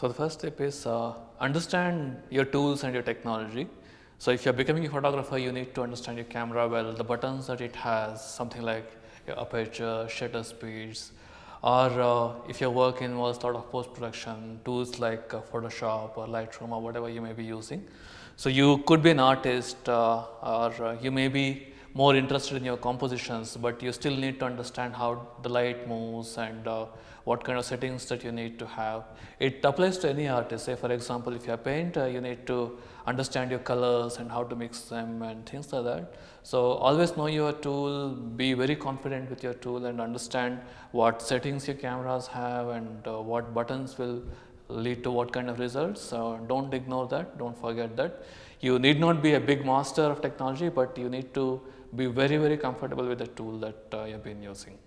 So, the first step is uh, understand your tools and your technology. So, if you are becoming a photographer, you need to understand your camera well, the buttons that it has, something like aperture, shutter speeds, or uh, if your work involves a lot of post production, tools like uh, Photoshop or Lightroom or whatever you may be using. So, you could be an artist uh, or uh, you may be more interested in your compositions, but you still need to understand how the light moves and uh, what kind of settings that you need to have. It applies to any artist. Say, for example, if you are a painter, you need to understand your colors and how to mix them and things like that. So always know your tool, be very confident with your tool and understand what settings your cameras have and uh, what buttons will lead to what kind of results. So don't ignore that, don't forget that. You need not be a big master of technology, but you need to be very, very comfortable with the tool that uh, you've been using.